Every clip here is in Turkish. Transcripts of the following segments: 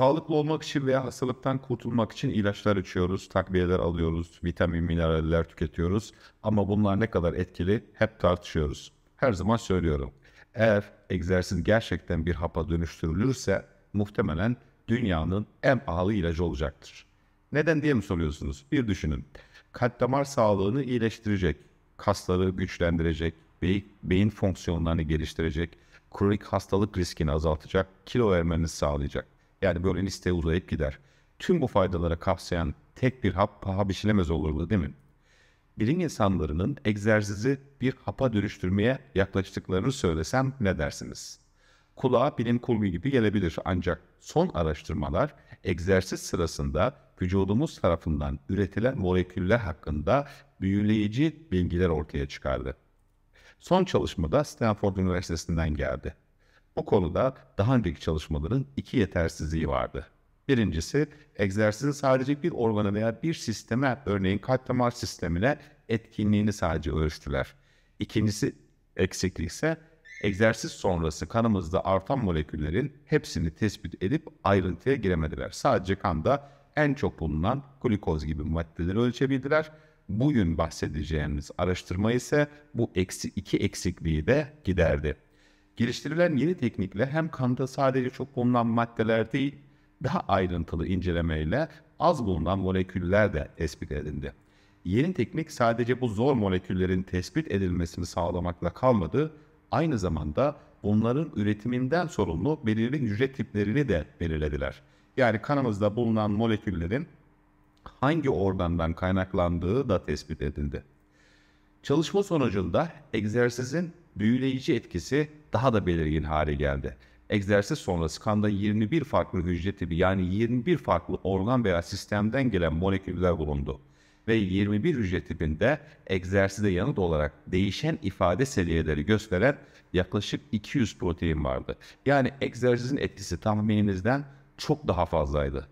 Sağlıklı olmak için veya hastalıktan kurtulmak için ilaçlar içiyoruz, takviyeler alıyoruz, vitamin, mineraller tüketiyoruz. Ama bunlar ne kadar etkili hep tartışıyoruz. Her zaman söylüyorum. Eğer egzersiz gerçekten bir hapa dönüştürülürse muhtemelen dünyanın en pahalı ilacı olacaktır. Neden diye mi soruyorsunuz? Bir düşünün. Kalp damar sağlığını iyileştirecek, kasları güçlendirecek, beyin fonksiyonlarını geliştirecek, kronik hastalık riskini azaltacak, kilo vermenizi sağlayacak. Yani böyle liste uzayıp gider. Tüm bu faydalara kapsayan tek bir hap paha biçilemez olurdu değil mi? Bilim insanlarının egzersizi bir hapa dönüştürmeye yaklaştıklarını söylesem ne dersiniz? Kulağa bilim kurgu gibi gelebilir ancak son araştırmalar egzersiz sırasında vücudumuz tarafından üretilen moleküller hakkında büyüleyici bilgiler ortaya çıkardı. Son çalışma da Stanford Üniversitesi'nden geldi. Bu konuda daha önceki çalışmaların iki yetersizliği vardı. Birincisi, egzersizin sadece bir organa veya bir sisteme, örneğin kalp damar sistemine etkinliğini sadece ölçtüler. İkincisi eksiklik ise egzersiz sonrası kanımızda artan moleküllerin hepsini tespit edip ayrıntıya giremediler. Sadece kanda en çok bulunan glikoz gibi maddeleri ölçebildiler. Bugün bahsedeceğimiz araştırma ise bu eksi, iki eksikliği de giderdi. Geliştirilen yeni teknikle hem kanda sadece çok bulunan maddeler değil, daha ayrıntılı incelemeyle az bulunan moleküller de tespit edildi. Yeni teknik sadece bu zor moleküllerin tespit edilmesini sağlamakla kalmadı, aynı zamanda bunların üretiminden sorumlu belirli hücre tiplerini de belirlediler. Yani kanımızda bulunan moleküllerin hangi organdan kaynaklandığı da tespit edildi. Çalışma sonucunda egzersizin büyüleyici etkisi daha da belirgin hale geldi. Egzersiz sonrası kanda 21 farklı hücre tipi yani 21 farklı organ veya sistemden gelen moleküller bulundu. Ve 21 hücre tipinde egzersize yanıt olarak değişen ifade seviyeleri gösteren yaklaşık 200 protein vardı. Yani egzersizin etkisi tahmininizden çok daha fazlaydı.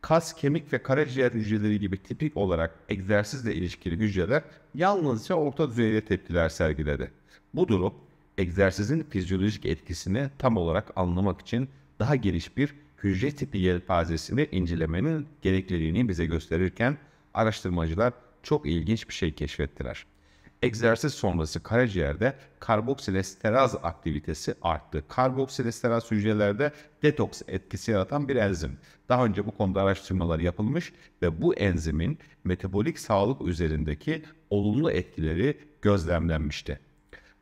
Kas, kemik ve karaciğer hücreleri gibi tipik olarak egzersizle ilişkili hücreler yalnızca orta düzeyde tepkiler sergiledi. Bu durum egzersizin fizyolojik etkisini tam olarak anlamak için daha geniş bir hücre tipi yelpazesini incelemenin gerekliliğini bize gösterirken araştırmacılar çok ilginç bir şey keşfettiler. Egzersiz sonrası karaciğerde karboksilesteraz aktivitesi arttı. Karboksilesteraz hücrelerde detoks etkisi yaratan bir enzim. Daha önce bu konuda araştırmalar yapılmış ve bu enzimin metabolik sağlık üzerindeki olumlu etkileri gözlemlenmişti.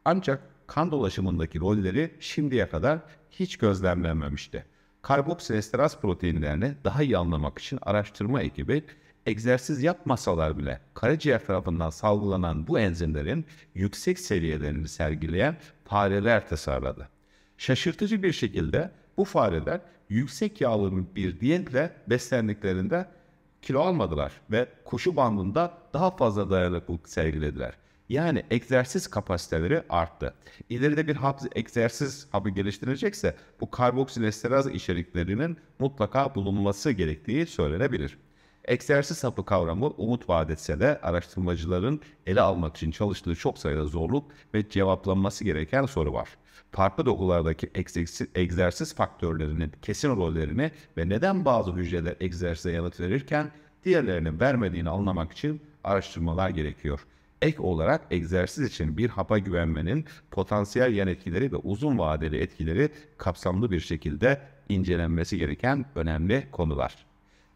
Ancak kan dolaşımındaki rolleri şimdiye kadar hiç gözlemlenmemişti. Karboksilesteraz proteinlerini daha iyi anlamak için araştırma ekibi egzersiz yapmasalar bile karaciğer tarafından salgılanan bu enzimlerin yüksek seviyelerini sergileyen fareler tasarladı. Şaşırtıcı bir şekilde bu fareler yüksek yağlı bir diyetle beslendiklerinde kilo almadılar ve koşu bandında daha fazla dayanıklılık sergilediler. Yani egzersiz kapasiteleri arttı. İleride bir hap, egzersiz hapı geliştirecekse bu karboksilesteraz içeriklerinin mutlaka bulunması gerektiği söylenebilir. Egzersiz hapı kavramı umut vaat etse de araştırmacıların ele almak için çalıştığı çok sayıda zorluk ve cevaplanması gereken soru var. Farklı dokulardaki egzersiz faktörlerinin kesin rollerini ve neden bazı hücreler egzersize yanıt verirken diğerlerinin vermediğini anlamak için araştırmalar gerekiyor ek olarak egzersiz için bir hapa güvenmenin potansiyel yan etkileri ve uzun vadeli etkileri kapsamlı bir şekilde incelenmesi gereken önemli konular.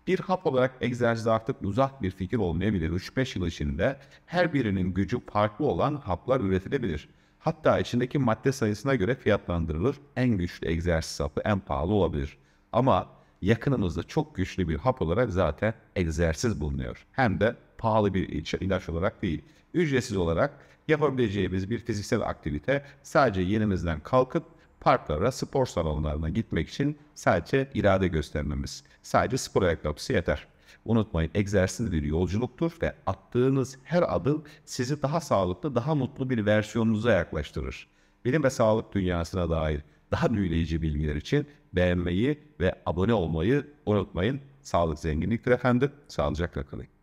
Bir hap olarak egzersiz artık uzak bir fikir olmayabilir. 3-5 yıl içinde her birinin gücü farklı olan haplar üretilebilir. Hatta içindeki madde sayısına göre fiyatlandırılır. En güçlü egzersiz hapı en pahalı olabilir. Ama yakınımızda çok güçlü bir hap olarak zaten egzersiz bulunuyor. Hem de pahalı bir ilaç olarak değil, ücretsiz olarak yapabileceğimiz bir fiziksel aktivite sadece yerimizden kalkıp parklara, spor salonlarına gitmek için sadece irade göstermemiz. Sadece spor ayakkabısı yeter. Unutmayın egzersiz bir yolculuktur ve attığınız her adım sizi daha sağlıklı, daha mutlu bir versiyonunuza yaklaştırır. Bilim ve sağlık dünyasına dair daha büyüleyici bilgiler için beğenmeyi ve abone olmayı unutmayın. Sağlık zenginliktir efendim. Sağlıcakla kalın.